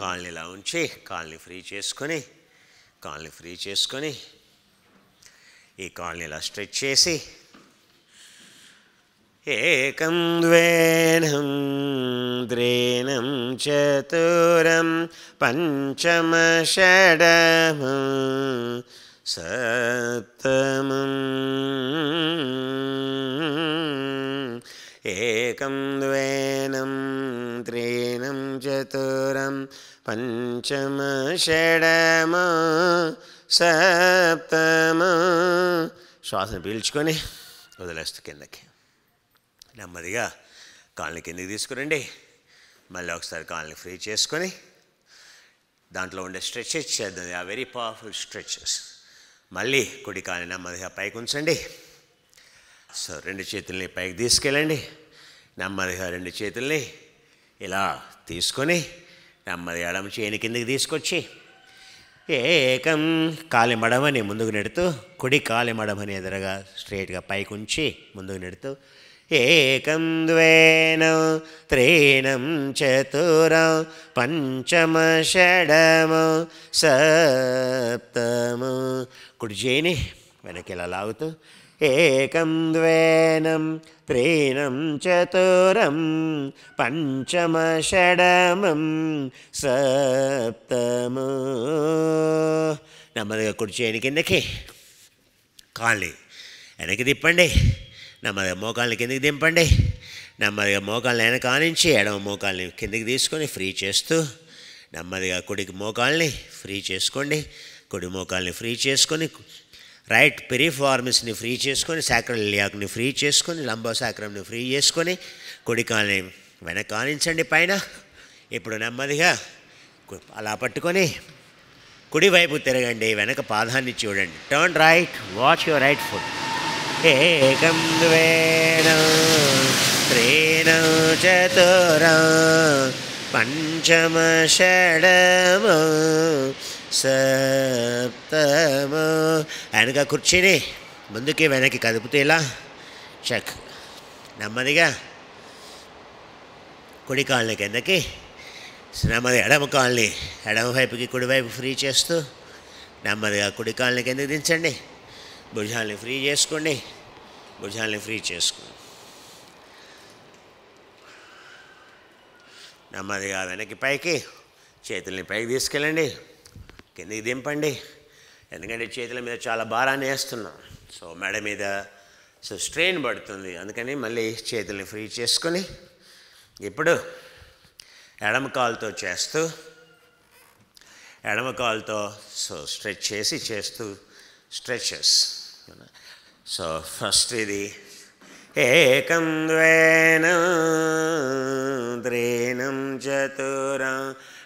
కాళ్ళని ఇలా ఉంచి కాళ్ళని ఫ్రీ చేసుకొని కాళ్ళని ఫ్రీ చేసుకొని ఈ కాళ్ళని ఇలా స్ట్రెచ్ చేసి ఏకం ద్వేనం ద్రేణం చతురం పంచమ షడము సప్తమం ఏకం ద్వేనం త్రీణం చతురం పంచమ షడమ సప్తమ శ్వాసను పీల్చుకొని వదిలేస్తూ కిందకి నెమ్మదిగా కాళ్ళని కిందకి తీసుకురండి మళ్ళీ ఒకసారి కాళ్ళని ఫ్రీ చేసుకొని దాంట్లో ఉండే స్ట్రెచెస్ చేద్దాం ఆ వెరీ పవర్ఫుల్ స్ట్రెచెస్ మళ్ళీ కుడి కాళ్ళని నెమ్మదిగా పైకి ఉంచండి సో రెండు చేతుల్ని పైకి తీసుకెళ్ళండి నెమ్మదిగా రెండు చేతుల్ని ఇలా తీసుకొని నెమ్మది ఎడమ చేని కిందకి తీసుకొచ్చి ఏకం కాలి మడమని ముందుకు నెడుతూ కుడి కాలి మడమని ఎదురుగా స్ట్రేట్గా పైకి ఉంచి ముందుకు నెడుతూ ఏకం ద్వేన త్రీణం చతురం పంచమ షడము సప్తము కుడి చేయని వెనక్కి ఇలా లాగుతూ ద్వేనం త్రీణం చతురం పంచమ షడమం సప్తము నెమ్మదిగా కుడి చేయని కిందకి కాళ్ళు వెనక్కి తిప్పండి నెమ్మదిగా మోకాళ్ళని కిందకి దింపండి నెమ్మదిగా మోకాళ్ళని వెనక ఆనించి ఎడమ మోకాళ్ళని కిందకి తీసుకొని ఫ్రీ చేస్తూ నెమ్మదిగా కుడికి మోకాళ్ళని ఫ్రీ చేసుకోండి కుడి మోకాళ్ళని ఫ్రీ చేసుకొని రైట్ పెరిఫార్మిస్ని ఫ్రీ చేసుకొని శాక్రలియాక్ని ఫ్రీ చేసుకొని లంబోశాక్రంని ఫ్రీ చేసుకొని కుడికాలని వెనకానించండి పైన ఇప్పుడు నెమ్మదిగా అలా పట్టుకొని కుడివైపు తిరగండి వెనక పాదాన్ని చూడండి turn right watch your right foot ఏకం వేణ త్రీణం పంచమ షడము సప్తము ఆయనగా కుర్చీని ముందుకి వెనక్కి కదుపుతూ ఇలా చెక్ నెమ్మదిగా కుడి కాళ్ళని కిందకి నెమ్మది ఎడమ కాళ్ళని ఎడమ వైపుకి కుడివైపు ఫ్రీ చేస్తూ నెమ్మదిగా కుడి కాళ్ళని కిందకి దించండి భుజాలని ఫ్రీ చేసుకోండి భుజాలని ఫ్రీ చేసుకోండి నెమ్మదిగా వెనక్కి పైకి చేతుల్ని పైకి తీసుకెళ్ళండి కిందకి దింపండి ఎందుకంటే చేతుల మీద చాలా భారాన్ని వేస్తున్నాం సో మెడ మీద సో స్ట్రెయిన్ పడుతుంది అందుకని మళ్ళీ చేతుల్ని ఫ్రీ చేసుకొని ఇప్పుడు ఎడమ కాలుతో చేస్తూ ఎడమ కాలుతో సో స్ట్రెచ్ చేసి చేస్తూ స్ట్రెచెస్ సో ఫస్ట్ ఇది ఏకం ద్వేణం త్రీణం చతురం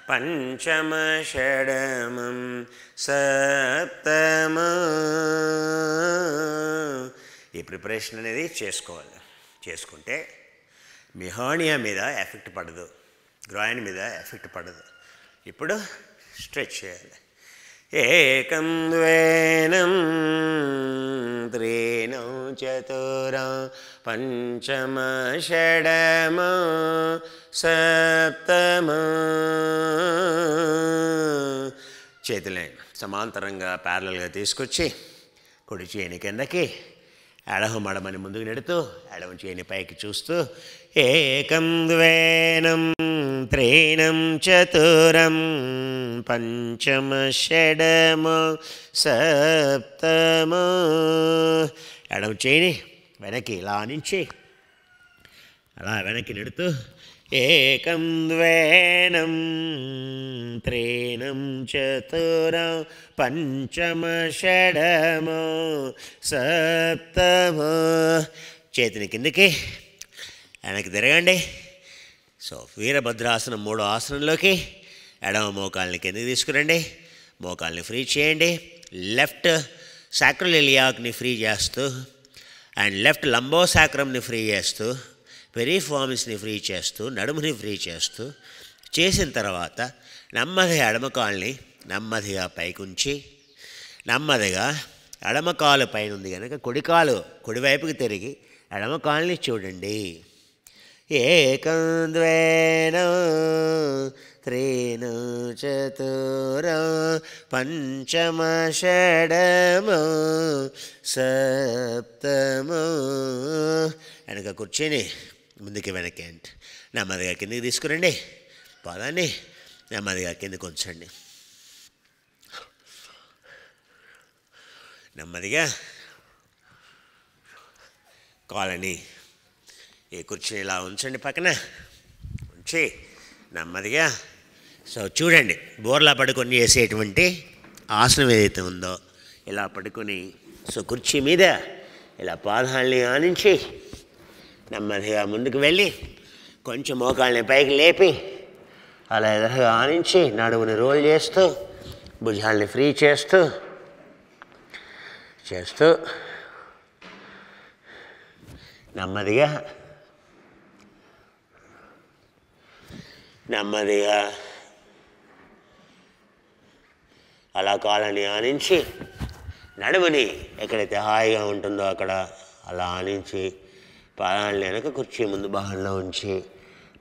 పంచమ షడమం సప్తమ ఈ ప్రిపరేషన్ అనేది చేసుకోవాలి చేసుకుంటే మిహానియా మీద ఎఫెక్ట్ పడదు గ్రాయిన్ మీద ఎఫెక్ట్ పడదు ఇప్పుడు స్ట్రెచ్ చేయాలి ఏకం ద్వేనం त्रीणौ చతుర పంచమ షడమ సప్తమ చేతులే సమాంతరంగా ప్యారలల్గా తీసుకొచ్చి కుడి చేయని కిందకి ఎడహుమడమని ముందుకు నెడుతూ ఎడమ చేయని పైకి చూస్తూ ఏకం ద్వేనం త్రీణం చతురం పంచమ షడము సప్తము ఎడమ చేయని వెనక్కి ఇలా నుంచి అలా వెనక్కి నెడుతూ ఏకం ద్వేనం త్రేణం చతుర పంచమ షడమో సప్తమో చేతిని కిందకి వెనక్కి తిరగండి సో వీరభద్రాసనం మూడో ఆసనంలోకి ఎడమ మోకాల్ని కిందకి తీసుకురండి మోకాల్ని ఫ్రీ చేయండి లెఫ్ట్ సాక్రలియాక్ని ఫ్రీ చేస్తూ అండ్ లెఫ్ట్ లంబో శాక్రంని ఫ్రీ చేస్తూ పెరీఫామిస్ని ఫ్రీ చేస్తూ నడుముని ఫ్రీ చేస్తూ చేసిన తర్వాత నెమ్మదిగా అడమకాల్ని నెమ్మదిగా పైకుంచి నెమ్మదిగా అడమకాలు పైన ఉంది కనుక కుడికాలు కుడివైపుకి తిరిగి అడమకాల్ని చూడండి ఏకం ద్వేనం త్రీను చతురం పంచమ షడము సప్తము వెనక కూర్చొని ముందుకి వెనక్కి అంట నెమ్మదిగా కిందకి తీసుకురండి పదాన్ని నెమ్మదిగా కిందకు ఉంచండి నెమ్మదిగా కాలని ఏ కుర్చీ ఇలా ఉంచండి పక్కన ఉంచి నెమ్మదిగా సో చూడండి బోర్లా పడుకొని చేసేటువంటి ఆసనం ఏదైతే ఉందో ఇలా పడుకొని సో కుర్చీ మీద ఇలా పాదాలని ఆనించి నెమ్మదిగా ముందుకు వెళ్ళి కొంచెం మోకాళ్ళని పైకి లేపి అలా ఎదురుగా ఆనించి నడువుని రోల్ చేస్తూ భుజాల్ని ఫ్రీ చేస్తూ చేస్తూ నెమ్మదిగా నెమ్మదిగా అలా కాలని ఆనించి నడుముని ఎక్కడైతే హాయిగా ఉంటుందో అక్కడ అలా ఆనించి పాదాలను వెనక కుర్చీ ముందు బాహుల్లో ఉంచి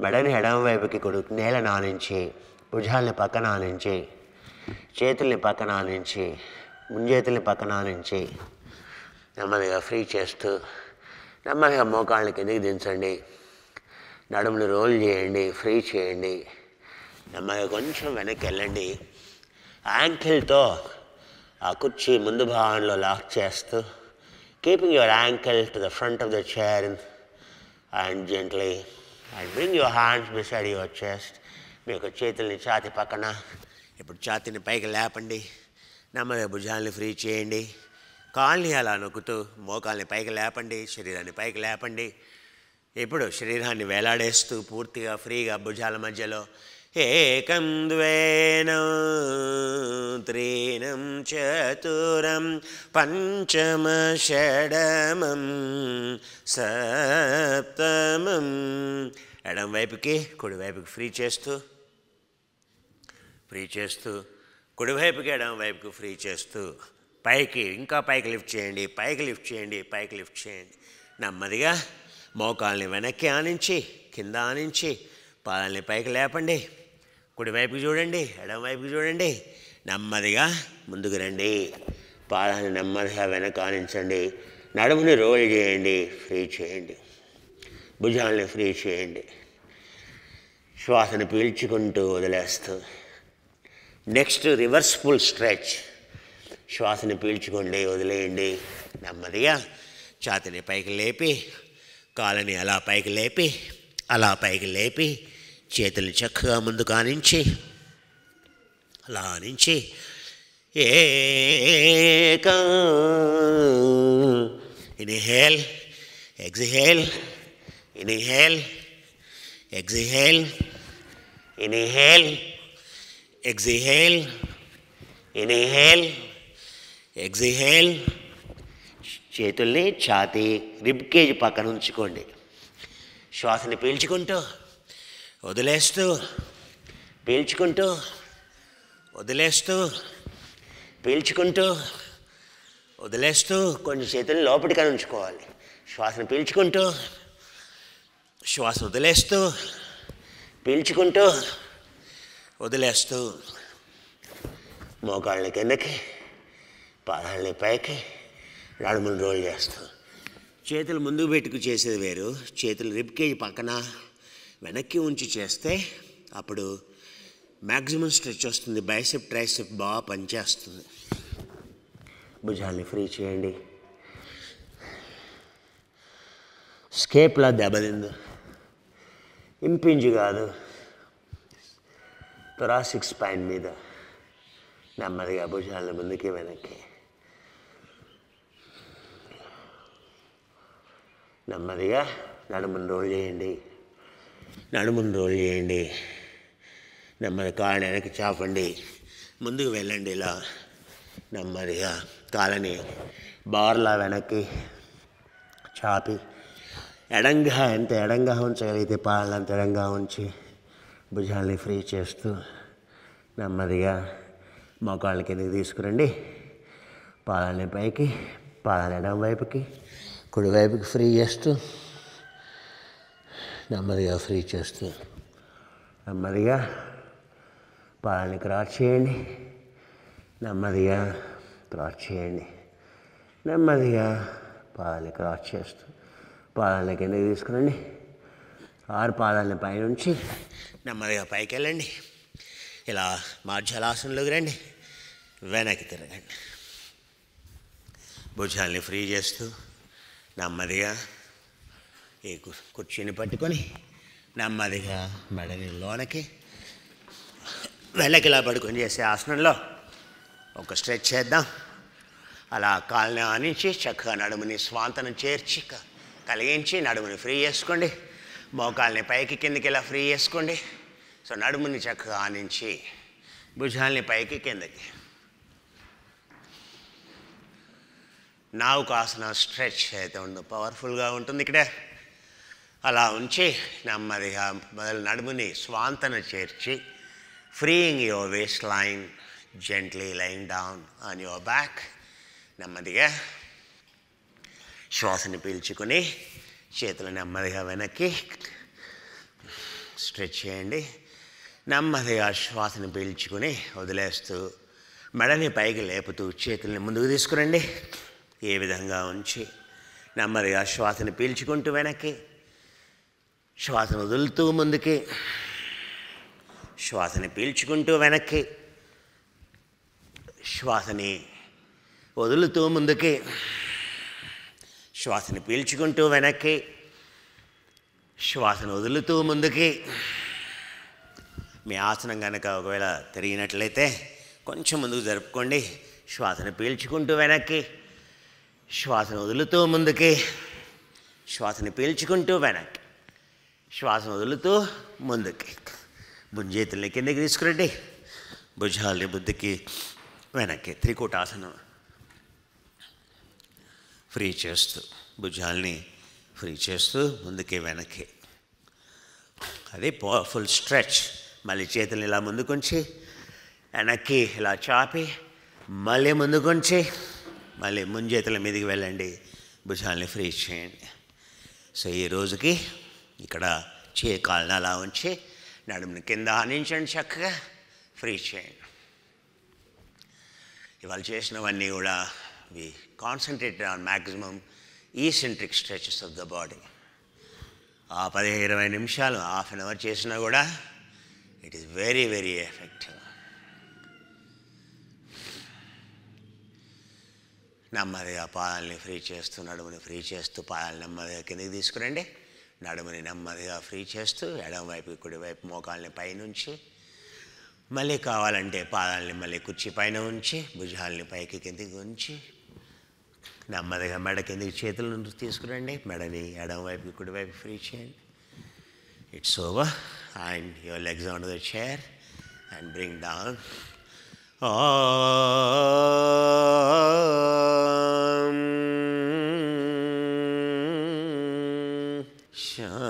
మెడని ఎడవ వైపుకి కొడుకు నేలను నానించి భుజాలని పక్కన ఆనించి చేతుల్ని పక్కన ఆనించి ముంజేతుల్ని పక్కన ఆనించి నెమ్మదిగా ఫ్రీ చేస్తూ నెమ్మదిగా మోకాళ్ళని కిందకి దించండి నడుముని రోల్ చేయండి ఫ్రీ చేయండి నెమ్మదిగా కొంచెం వెనక్కి వెళ్ళండి యాంకిల్తో ఆ కుర్చీ ముందు భాగంలో లాక్ చేస్తూ keeping your ankle to the front of the chair and gently and bring your hands beside your chest మీ యొక్క చేతుల్ని ఛాతి పక్కన ఇప్పుడు ఛాతిని పైకి లేపండి నెమ్మది భుజాల్ని ఫ్రీ చేయండి కాల్ని అలా నొక్కుతూ మోకాల్ని పైకి లేపండి శరీరాన్ని పైకి లేపండి ఇప్పుడు శరీరాన్ని వేలాడేస్తూ పూర్తిగా ఫ్రీగా భుజాల మధ్యలో एकं త్రీణం చతురం పంచమ షడమం సప్తమం ఎడం వైపుకి కుడివైపుకి ఫ్రీ చేస్తూ ఫ్రీ చేస్తూ కుడివైపుకి ఎడం వైపుకి ఫ్రీ చేస్తూ పైకి ఇంకా పైకి లిఫ్ట్ చేయండి పైకి లిఫ్ట్ చేయండి పైకి లిఫ్ట్ చేయండి నెమ్మదిగా మోకాల్ని వెనక్కి ఆనించి కింద ఆనించి పాలని పైకి లేపండి కుడివైపుకి చూడండి ఎడమవైపుకి చూడండి నెమ్మదిగా ముందుకు రండి పాదాన్ని నెమ్మదిగా వెనకాలించండి నడుముని రోల్ చేయండి ఫ్రీ చేయండి భుజాలని ఫ్రీ చేయండి శ్వాసను పీల్చుకుంటూ వదిలేస్తూ నెక్స్ట్ రివర్స్ఫుల్ స్ట్రెచ్ శ్వాసని పీల్చుకోండి వదిలేయండి నెమ్మదిగా ఛాతిని పైకి లేపి కాలని అలా పైకి లేపి అలా పైకి లేపి చేతులు చక్కగా ముందు కానించి అలా నుంచి ఏక inhale exhale inhale exhale inhale exhale inhale exhale చేతుల్ని ఛాతీ రిబ్కేజ్ పక్కన ఉంచుకోండి శ్వాసని పీల్చుకుంటూ వదిలేస్తూ పీల్చుకుంటూ వదిలేస్తూ పీల్చుకుంటూ వదిలేస్తూ కొంచెం చేతుల్ని లోపలికి అనుంచుకోవాలి శ్వాసను పీల్చుకుంటూ శ్వాస వదిలేస్తూ పీల్చుకుంటూ వదిలేస్తూ మోకాళ్ళని కిందకి పాదాలని పైకి నడుములు రోల్ చేస్తూ చేతులు ముందుకు పెట్టుకు చేసేది వేరు చేతులు రిప్కేజ్ పక్కన వెనక్కి ఉంచి చేస్తే అప్పుడు మ్యాక్సిమం స్ట్రెచ్ వస్తుంది బైసెప్ ట్రైసెప్ బాగా పనిచేస్తుంది భుజాన్ని ఫ్రీ చేయండి స్కేప్లా దెబ్బతింది ఇంపింజ్ కాదు తొరాసిక్ స్పైన్ మీద నెమ్మదిగా భుజాలను ముందుకి వెనక్కి నెమ్మదిగా నడుమును రోల్ చేయండి నడుమును రోల్ చేయండి నెమ్మది కాళ్ళని వెనక్కి చాపండి ముందుకు వెళ్ళండి ఇలా నెమ్మదిగా కాళ్ళని బార్లా వెనక్కి చాపి ఎడంగా ఎంత ఎడంగా ఉంచగలిగితే అంత ఎడంగా ఉంచి భుజాలని ఫ్రీ చేస్తూ నెమ్మదిగా మోకాళ్ళ కిందకి తీసుకురండి పాలని పైకి పాలని ఎడం వైపుకి కుడివైపుకి ఫ్రీ చేస్తూ నెమ్మదిగా ఫ్రీ చేస్తూ నెమ్మదిగా పాదాన్ని క్రాస్ చేయండి నెమ్మదిగా క్రాస్ చేయండి నెమ్మదిగా పాదాలని క్రాస్ చేస్తూ పాదాలని కిందకి తీసుకురండి ఆరు పాదాలని పైనుంచి నెమ్మదిగా పైకి వెళ్ళండి ఇలా మార్జలాసనంలోకి రండి వెనక్కి తిరగండి భుజాల్ని ఫ్రీ చేస్తూ నెమ్మదిగా ఈ కుర్చీని పట్టుకొని నెమ్మదిగా మెడని లోనకి వెళ్ళకిలా పడుకొని చేసే ఆసనంలో ఒక స్ట్రెచ్ చేద్దాం అలా కాళ్ళని ఆనించి చక్కగా నడుముని స్వాంతను చేర్చి కలిగించి నడుముని ఫ్రీ చేసుకోండి మోకాల్ని పైకి కిందకి ఇలా ఫ్రీ చేసుకోండి సో నడుముని చక్కగా ఆనించి భుజాల్ని పైకి కిందకి నావుకాసన స్ట్రెచ్ అయితే ఉండు పవర్ఫుల్గా ఉంటుంది ఇక్కడే అలా ఉంచి నెమ్మదిగా మొదలు నడుముని స్వాంతన చేర్చి freeing your waistline gently lie down on your back నెమ్మదిగా శ్వాసని పీల్చుకుని చేతులు నెమ్మదిగా వెనక్కి స్ట్రెచ్ చేయండి నెమ్మదిగా శ్వాసను పీల్చుకుని వదిలేస్తూ మెడని పైకి లేపుతూ చేతుల్ని ముందుకు తీసుకురండి ఏ విధంగా ఉంచి నెమ్మదిగా శ్వాసను పీల్చుకుంటూ వెనక్కి శ్వాస వదులుతూ ముందుకి శ్వాసని పీల్చుకుంటూ వెనక్కి శ్వాసని వదులుతూ ముందుకి శ్వాసని పీల్చుకుంటూ వెనక్కి శ్వాసను వదులుతూ ముందుకి మీ ఆసనం కనుక ఒకవేళ తిరిగినట్లయితే కొంచెం ముందుకు జరుపుకోండి శ్వాసను పీల్చుకుంటూ వెనక్కి శ్వాసను వదులుతూ ముందుకి శ్వాసని పీల్చుకుంటూ వెనక్కి శ్వాస వదులుతూ ముందుకి ముంజేతుల్ని కిందకి తీసుకురండి భుజాలని బుద్ధికి వెనక్కి త్రికూటాసనం ఫ్రీ చేస్తూ భుజాలని ఫ్రీ చేస్తూ ముందుకి వెనక్కి అది పవర్ఫుల్ స్ట్రెచ్ మళ్ళీ చేతుల్ని ఇలా ముందుకుంచి వెనక్కి ఇలా చాపి మళ్ళీ ముందుకుంచి మళ్ళీ ముంజేతుల మీదకి వెళ్ళండి భుజాల్ని ఫ్రీ చేయండి సో ఈ రోజుకి ఇక్కడ చే కాలను అలా ఉంచి నడుముని కింద ఆనించండి చక్కగా ఫ్రీ చేయండి ఇవాళ చేసినవన్నీ కూడా we concentrated on maximum centric stretches of the body ఆ పదిహేను ఇరవై నిమిషాలు హాఫ్ అన్ అవర్ చేసినా కూడా it is very very effective నెమ్మదిగా పాదాలని ఫ్రీ చేస్తూ నడుముని ఫ్రీ చేస్తూ పాదాలు నెమ్మదిగా కిందకి తీసుకురండి నడుముని నెమ్మదిగా ఫ్రీ చేస్తూ ఎడమవైపు కుడివైపు మోకాల్ని పైనుంచి మళ్ళీ కావాలంటే పాదాలని మళ్ళీ కుర్చీ పైన ఉంచి భుజాలని పైకి కిందికి ఉంచి నెమ్మదిగా మెడ కిందికి చేతులను తీసుకురండి మెడని ఎడమవైపు కుడివైపు ఫ్రీ చేయండి it's over and your legs on the chair and bring down ఓ 行。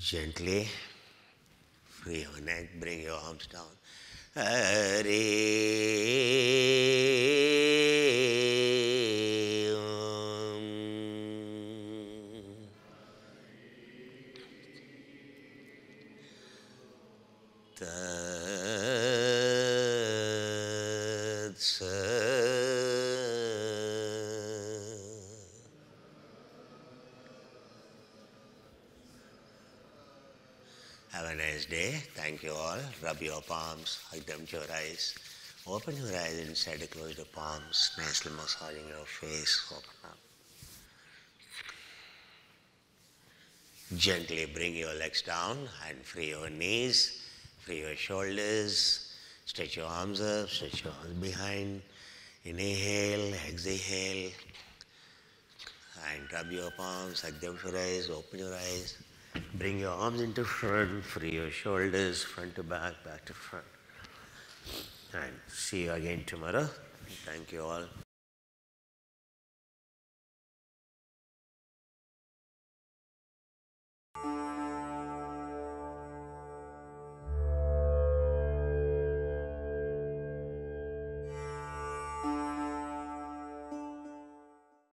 Gently, free your neck, bring your arms down. Hare Have a nice day. Thank you all. Rub your palms, hug them to your eyes. Open your eyes inside close your palms, nicely massaging your face. Open up. Gently bring your legs down and free your knees, free your shoulders, stretch your arms up, stretch your arms behind. Inhale, exhale, and rub your palms, hug them to your eyes, open your eyes. Bring your arms into front, free your shoulders, front to back, back to front. And see you again tomorrow. Thank you all.